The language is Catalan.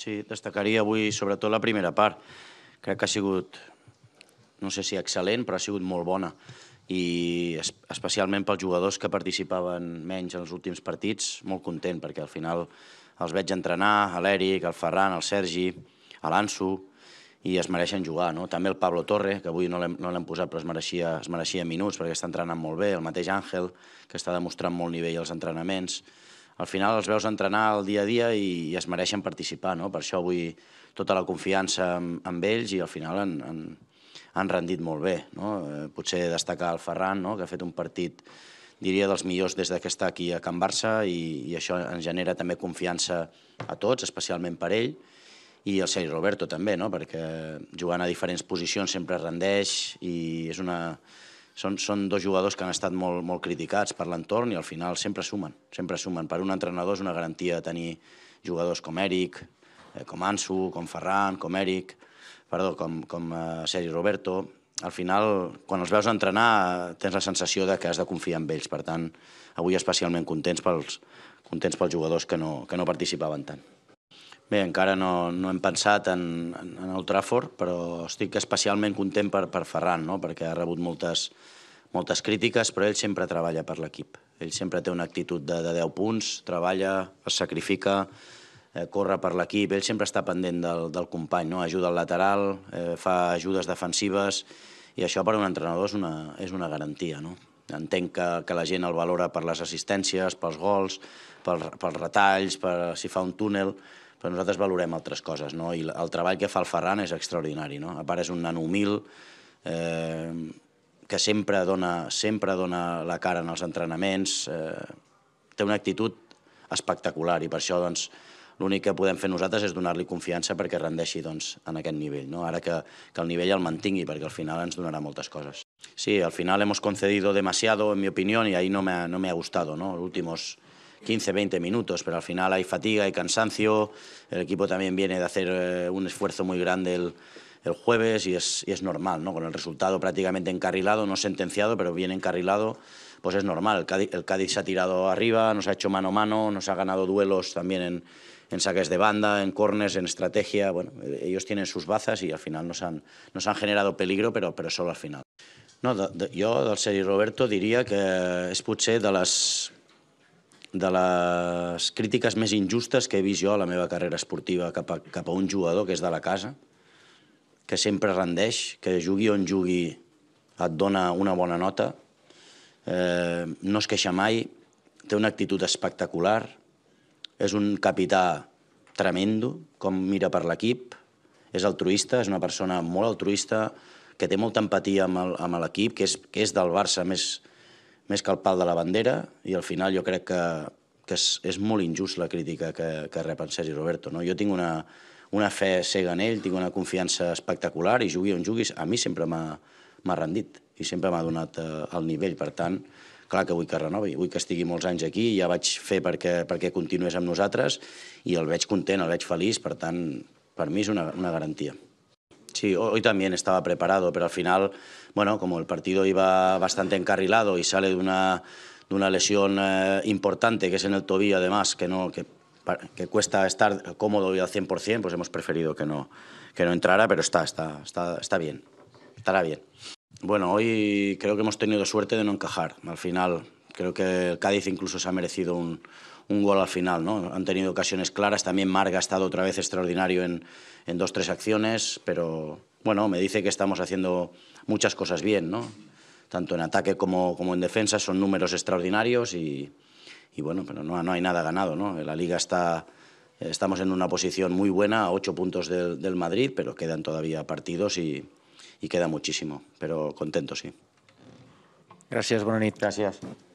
Sí, destacaria avui sobretot la primera part. Crec que ha sigut, no sé si excel·lent, però ha sigut molt bona. I especialment pels jugadors que participaven menys en els últims partits, molt content, perquè al final els veig entrenar, a l'Eric, al Ferran, al Sergi, a l'Anso, i es mereixen jugar. No? També el Pablo Torre, que avui no l'hem no posat però es mereixia, es mereixia minuts perquè està entrenant molt bé, el mateix Àngel, que està demostrant molt nivell als entrenaments al final els veus entrenar el dia a dia i, i es mereixen participar, no? Per això avui tota la confiança en, amb ells i al final han, han, han rendit molt bé, no? Eh, potser destacar el Ferran, no? que ha fet un partit diria dels millors des que està aquí a Can Barça i, i això ens genera també confiança a tots, especialment per ell, i el Sergi Roberto també, no? perquè jugant a diferents posicions sempre rendeix i és una, són, són dos jugadors que han estat molt, molt criticats per l'entorn i al final sempre sumen, sempre sumen. Per un entrenador és una garantia tenir jugadors com Eric, eh, com Ansu, com Ferran, com Eric, perdó, com, com eh, Sergi Roberto. Al final, quan els veus entrenar, eh, tens la sensació de que has de confiar en ells. Per tant, avui especialment contents pels, contents pels jugadors que no, que no participaven tant. Bé, encara no, no hem pensat en, en, en el Trafford, però estic especialment content per, per Ferran, no? perquè ha rebut moltes, moltes crítiques, però ell sempre treballa per l'equip. Ell sempre té una actitud de, de 10 punts, treballa, es sacrifica, eh, corre per l'equip, ell sempre està pendent del, del company, no? ajuda al lateral, eh, fa ajudes defensives, i això per un entrenador és una, és una garantia. No? Entenc que, que la gent el valora per les assistències, pels gols, pel, pels retalls, per si fa un túnel, però nosaltres valorem altres coses, no? I el treball que fa el Ferran és extraordinari, no? A part és un nano humil, eh, que sempre dona, sempre dona la cara en els entrenaments, eh, té una actitud espectacular i per això doncs, l'únic que podem fer nosaltres és donar-li confiança perquè rendeixi doncs, en aquest nivell, no? ara que, que el nivell el mantingui, perquè al final ens donarà moltes coses. Sí, al final hemos concedido demasiado, en mi opinión, y ahí no me ha, no me ha gustado. ¿no? Los últimos 15, 20 minutos, pero al final hay fatiga, hay cansancio, el equipo también viene de hacer eh, un esfuerzo muy grande el, el jueves y es, es, normal, ¿no? Con el resultado prácticamente encarrilado, no sentenciado, pero bien encarrilado, pues es normal. El Cádiz, se ha tirado arriba, nos ha hecho mano a mano, nos ha ganado duelos también en, en saques de banda, en cornes en estrategia. Bueno, ellos tienen sus bazas y al final nos han, nos han generado peligro, pero, pero solo al final. No, yo del Seri Roberto diría que escuché potser de las de les crítiques més injustes que he vist jo a la meva carrera esportiva cap a, cap a un jugador que és de la casa, que sempre rendeix, que jugui on jugui et dona una bona nota, eh, no es queixa mai, té una actitud espectacular, és un capità tremendo, com mira per l'equip, és altruista, és una persona molt altruista, que té molta empatia amb l'equip, que, és, que és del Barça més, més que el pal de la bandera, i al final jo crec que, que és, és molt injust la crítica que, que rep en Sergi Roberto. No? Jo tinc una, una fe cega en ell, tinc una confiança espectacular, i jugui on juguis, a mi sempre m'ha rendit i sempre m'ha donat eh, el nivell. Per tant, clar que vull que renovi, vull que estigui molts anys aquí, ja vaig fer perquè, perquè continués amb nosaltres i el veig content, el veig feliç, per tant, per mi és una, una garantia. Sí, hoy también estaba preparado, pero al final, bueno, como el partido iba bastante encarrilado y sale de una, de una lesión eh, importante, que es en el tobillo además, que, no, que, cuesta estar cómodo y al 100%, pues hemos preferido que no, que no entrara, pero está, está, está, está bien, estará bien. Bueno, hoy creo que hemos tenido suerte de no encajar. Al final Creo que el Cádiz incluso se ha merecido un, gol al final. ¿no? Han tenido ocasiones claras. También Marga ha estado otra vez extraordinario en, en dos, tres acciones. Pero bueno, me dice que estamos haciendo muchas cosas bien. ¿no? Tanto en ataque como, en defensa son números extraordinarios. Y, bueno, pero no, no, hay nada ganado. La liga está. Estamos en una posición muy buena, a ocho puntos del, Madrid, pero quedan todavía partidos y, queda muchísimo. Pero contento, sí. Gracias, Bonanit. Gracias.